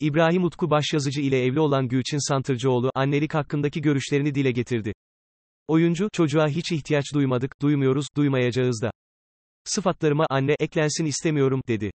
İbrahim Utku Başyazıcı ile evli olan Gülçin Santırcıoğlu, annelik hakkındaki görüşlerini dile getirdi. Oyuncu, çocuğa hiç ihtiyaç duymadık, duymuyoruz, duymayacağız da. Sıfatlarıma anne eklensin istemiyorum, dedi.